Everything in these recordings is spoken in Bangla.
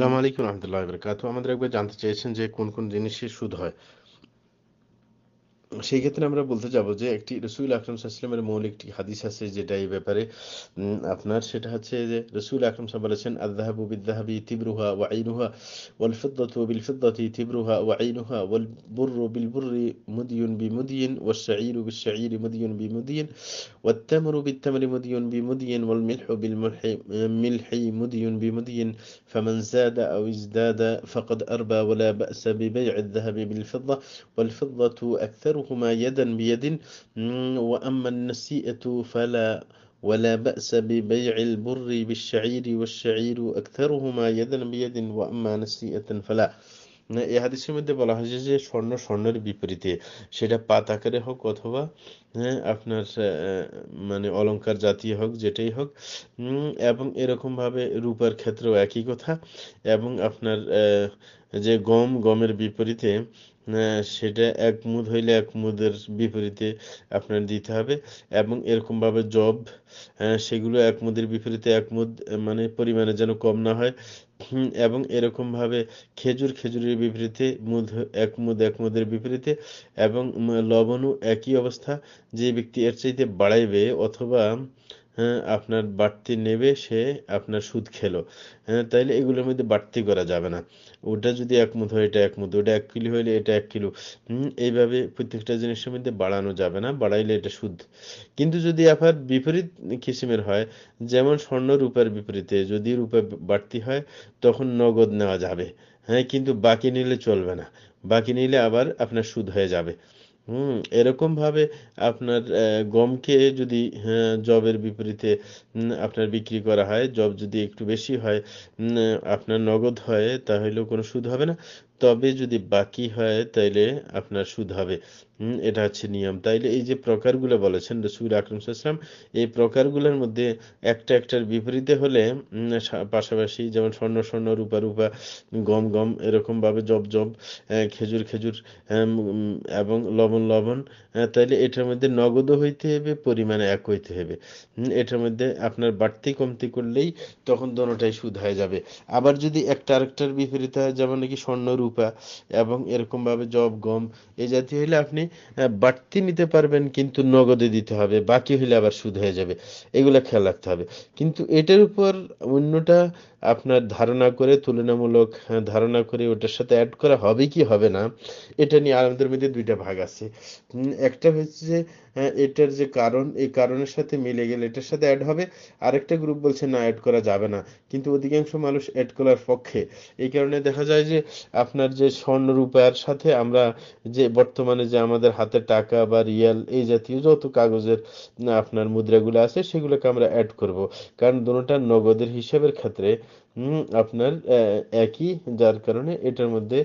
আসসালামু আলাইকুম রহমতুল্লাহ বরকাত আমাদের একবার জানতে চেয়েছেন যে কোন কোন জিনিসে সুদ হয় সেই ক্ষেত্রে আমরা বলতে যাব যে একটি রসুল আকরম সাল্লামের মৌলিক একটি হাদিস আছে যেটা এই ব্যাপারে আপনার সেটা হচ্ছে যে রসুল আকরম সাহ বলেছেন আদাহাবু বিদ্দাহাবি তিব্রুহা ওয়া আইনুহা ওয়াল ফিদ্দাতু বিল ফিদ্দাতি তিব্রুহা ওয়া আইনুহা ওয়াল বুররু বিল বুররি মুদিয়ুন বি মুদিয়িন ওয়াস শাঈরু বিল শাঈরি মুদিয়ুন বি মুদিয়িন ওয়াত তামরু বিত তামরি মুদিয়ুন বি মুদিয়িন ওয়াল মিলহু বিল মিলহি মিলহি মুদিয়ুন বি মুদিয়িন ফাকাদ আরবা أو ازداد فقد أربى ولا بأس বিল الذهب ওয়াল والفضة أكثر أكثرهما يدا بيد وأما النسيئة فلا ولا بأس ببيع البر بالشعير والشعير أكثرهما يدا بيد وأما نسيئة فلا এ হাদিসের মধ্যে বলা হয়েছে যে স্বর্ণ স্বর্ণের বিপরীতে সেটা পাত আকারে হোক অথবা হ্যাঁ, আপনার মানে অলঙ্কার জাতীয় হোক যেটাই হোক এবং এরকমভাবে রূপার ক্ষেত্রেও একই কথা এবং আপনার যে গম গমের বিপরীতে সেটা এক মুদ হইলে এক মুদের বিপরীতে আপনার দিতে হবে এবং এরকমভাবে জব সেগুলো এক মুদের বিপরীতে এক মুদ মানে পরিমাণে যেন কম না হয় এবং এরকমভাবে খেজুর খেজুরের বিপরীতে মুদ এক মুদ এক মুদের বিপরীতে এবং লবণও একই অবস্থা যে ব্যক্তি এর চাইতে বাড়াইবে অথবা হ্যাঁ আপনার বাড়তি নেবে সে আপনার সুদ খেলো হ্যাঁ তাইলে এগুলোর মধ্যে বাড়তি করা যাবে না ওটা যদি একমত হয় এটা একমত ওটা এক কিলো হইলে এটা এক কিলো এইভাবে প্রত্যেকটা জিনিসের মধ্যে বাড়ানো যাবে না বাড়াইলে এটা সুদ কিন্তু যদি আবার বিপরীত কিসিমের হয় যেমন স্বর্ণ রূপার বিপরীতে যদি রূপে বাড়তি হয় তখন নগদ নেওয়া যাবে হ্যাঁ কিন্তু বাকি নিলে চলবে না বাকি নিলে আবার আপনার সুদ হয়ে যাবে হুম ভাবে আপনার গমকে যদি যবের হ্যাঁ, বিপরীতে আপনার বিক্রি করা হয় জব যদি একটু বেশি হয় আপনার নগদ হয় তাহলে কোনো সুদ হবে না তবে যদি বাকি হয় তাইলে আপনার সুদ হবে এটা হচ্ছে নিয়ম তাইলে এই যে প্রকারগুলো বলেছেন রসুল আকরম সাল্লাম এই প্রকারগুলোর মধ্যে একটা একটার বিপরীতে হলে পাশাপাশি যেমন স্বর্ণ স্বর্ণ রূপা রূপা গম গম এরকমভাবে জব জব খেজুর খেজুর এবং লবণ লবণ তাইলে এটার মধ্যে নগদও হইতে হবে পরিমাণে এক হইতে হবে এটার মধ্যে আপনার বাড়তি কমতি করলেই তখন দোনোটাই সুদ হয়ে যাবে আবার যদি একটা আরেকটার বিপরীতে হয় যেমন নাকি স্বর্ণ রূপা এবং এরকমভাবে জব গম এ জাতীয় হইলে আপনি বাড়তি নিতে পারবেন কিন্তু নগদে দিতে হবে বাকি হইলে আবার সুদ হয়ে যাবে এগুলো খেয়াল রাখতে হবে কিন্তু এটার উপর অন্যটা আপনার ধারণা করে তুলনামূলক ধারণা করে ওটার সাথে অ্যাড করা হবে কি হবে না এটা নিয়ে আমাদের মধ্যে দুইটা ভাগ আছে একটা হচ্ছে যে হ্যাঁ এটার যে কারণ এই কারণের সাথে মিলে গেলে এটার সাথে অ্যাড হবে আরেকটা গ্রুপ বলছে না অ্যাড করা যাবে না কিন্তু অধিকাংশ মানুষ অ্যাড করার পক্ষে এই কারণে দেখা যায় যে আপনার যে স্বর্ণ সাথে আমরা যে বর্তমানে যে আমাদের হাতে টাকা বা রিয়াল এই জাতীয় যত কাগজের আপনার মুদ্রাগুলো আছে সেগুলোকে আমরা অ্যাড করব কারণ দুটোটা নগদের হিসাবের ক্ষেত্রে আপনার একই যার কারণে এটার মধ্যে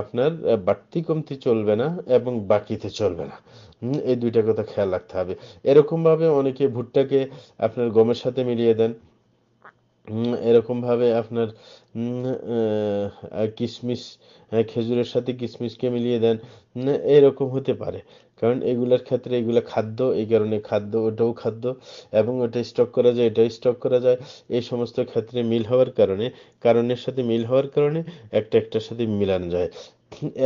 আপনার বাড়তি কমতি চলবে না এবং বাকিতে চলবে না এই দুইটা কথা খেয়াল রাখতে হবে এরকম ভাবে অনেকে ভুট্টাকে আপনার গমের সাথে মিলিয়ে দেন এরকম ভাবে আপনার কিশমিশ খেজুরের সাথে কিশমিশকে মিলিয়ে দেন এরকম হতে পারে কারণ এগুলার ক্ষেত্রে এগুলো খাদ্য এই কারণে খাদ্য ওটাও খাদ্য এবং ওটা স্টক করা যায় এটাও স্টক করা যায় এই সমস্ত ক্ষেত্রে মিল হওয়ার কারণে কারণের সাথে মিল হওয়ার কারণে একটা একটার সাথে মিলানো যায়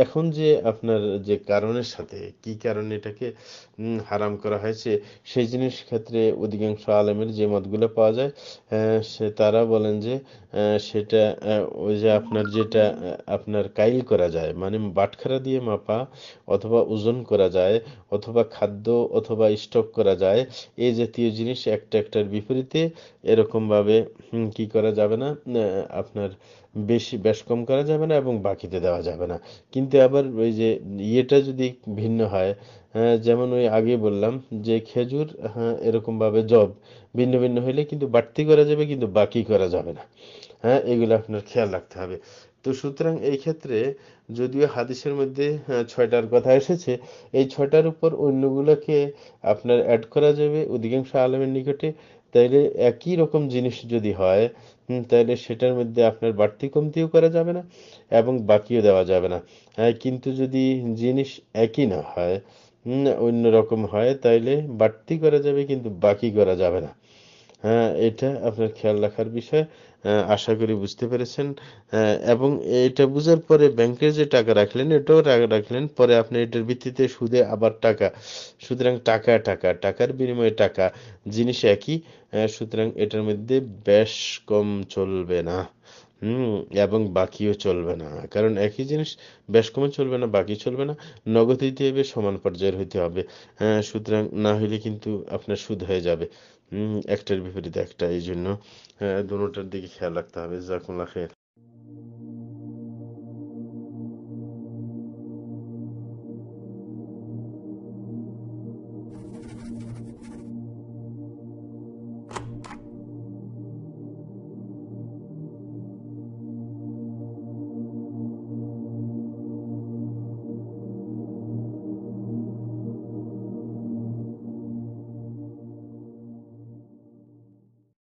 এখন যে আপনার যে কারণের সাথে কি কারণে এটাকে হারাম করা হয়েছে সেই জিনিস ক্ষেত্রে অধিকাংশ আলেমের যে মতগুলো পাওয়া যায় সে তারা বলেন যে সেটা ওই যে আপনার যেটা আপনার কাইল করা যায় মানে বাটখারা দিয়ে মাপা অথবা ওজন করা যায় অথবা খাদ্য অথবা স্টক করা যায় এই জাতীয় জিনিস একটা একটার বিপরীতে এরকমভাবে কি করা যাবে না আপনার বেশি বেশ কম করা যাবে না এবং বাকিতে দেওয়া যাবে না কিন্তু আবার ওই যে ইয়েটা যদি ভিন্ন হয় হ্যাঁ যেমন ওই আগে বললাম যে খেজুর হ্যাঁ এরকমভাবে জব ভিন্ন ভিন্ন হইলে কিন্তু বাড়তি করা যাবে কিন্তু বাকি করা যাবে না হ্যাঁ এগুলো আপনার খেয়াল রাখতে হবে তো সুতরাং এই ক্ষেত্রে যদিও হাদিসের মধ্যে হ্যাঁ, ছয়টার কথা এসেছে এই ছয়টার উপর অন্যগুলোকে আপনার অ্যাড করা যাবে অধিকাংশ আলমের নিকটে তাইলে একই রকম জিনিস যদি হয় তাহলে সেটার মধ্যে আপনার বাড়তি কমতিও করা যাবে না এবং বাকিও দেওয়া যাবে না হ্যাঁ, কিন্তু যদি জিনিস একই না হয় অন্য রকম হয় তাইলে বাড়তি করা যাবে কিন্তু বাকি করা যাবে না হ্যাঁ এটা আপনার খেয়াল রাখার বিষয় আশা করি বুঝতে পেরেছেন এবং এটা বুঝার পরে ব্যাংকে যে টাকা রাখলেন এটাও রাখলেন পরে আপনি এটার ভিত্তিতে সুদে আবার টাকা সুতরাং টাকা টাকা টাকার বিনিময়ে টাকা জিনিস একই সুতরাং এটার মধ্যে বেশ কম চলবে না হুম এবং বাকিও চলবে না কারণ একই জিনিস বেশ কমে চলবে না বাকি চলবে না নগদ দিতে হবে সমান পর্যায়ের হইতে হবে হ্যাঁ সুতরাং না হইলে কিন্তু আপনার সুদ হয়ে যাবে একটার বিপরীতে একটা এই জন্য হ্যাঁ, দুটার দিকে খেয়াল রাখতে হবে জাকুল্লা খেয়াল